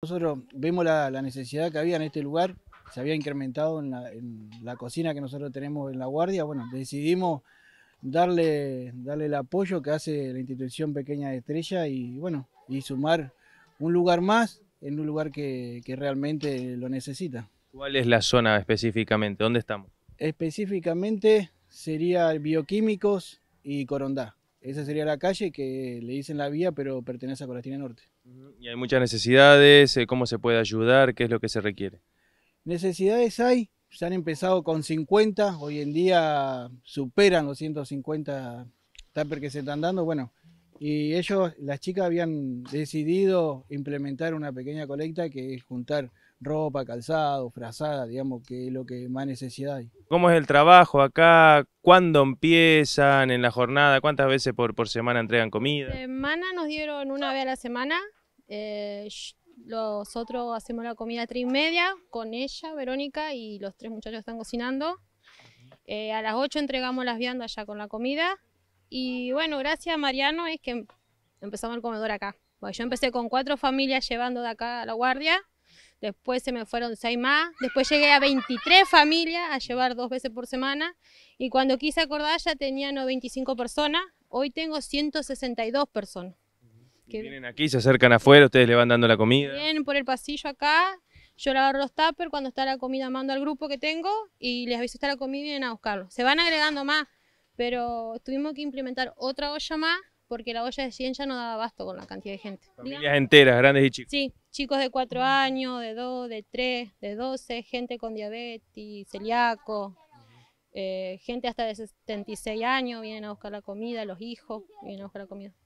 Nosotros vemos la, necesidad que había en este lugar, se había incrementado en la, cocina que nosotros tenemos en La Guardia. Bueno, decidimos darle, darle el apoyo que hace la institución Pequeña de Estrella y bueno, y sumar un lugar más en un lugar que, que realmente lo necesita. ¿Cuál es la zona específicamente? ¿Dónde estamos? Específicamente sería bioquímicos y Corondá. Esa sería la calle que le dicen la vía, pero pertenece a Colastina Norte. Y hay muchas necesidades, eh, ¿cómo se puede ayudar? ¿Qué es lo que se requiere? Necesidades hay, se han empezado con 50, hoy en día superan los 150 que se están dando, bueno, y ellos, las chicas habían decidido implementar una pequeña colecta que es juntar ropa, calzado, frazada, digamos, que es lo que más necesidad hay. ¿Cómo es el trabajo acá? ¿Cuándo empiezan en la jornada? ¿Cuántas veces por, semana entregan comida? Semana nos dieron una vez a la semana. Eh, nosotros hacemos la comida a tres y media con ella, Verónica, y los tres muchachos están cocinando. Eh, a las ocho entregamos las viandas ya con la comida. Y bueno, gracias a Mariano es que empezamos el comedor acá. yo empecé con cuatro familias llevando de acá a la guardia después se me fueron seis más, después llegué a 23 familias a llevar dos veces por semana y cuando quise acordar ya tenía 95 personas, hoy tengo 162 personas. Que vienen aquí, se acercan afuera, ustedes le van dando la comida. Vienen por el pasillo acá, yo le agarro los tuppers, cuando está la comida mando al grupo que tengo y les aviso está la comida y vienen a buscarlo. Se van agregando más, pero tuvimos que implementar otra olla más porque la olla de 100 ya no daba abasto con la cantidad de gente. Familias enteras, grandes y chicos. Sí, chicos de 4 años, de 2, de 3, de 12, gente con diabetes, celíaco, eh, gente hasta de 76 años vienen a buscar la comida, los hijos vienen a buscar la comida.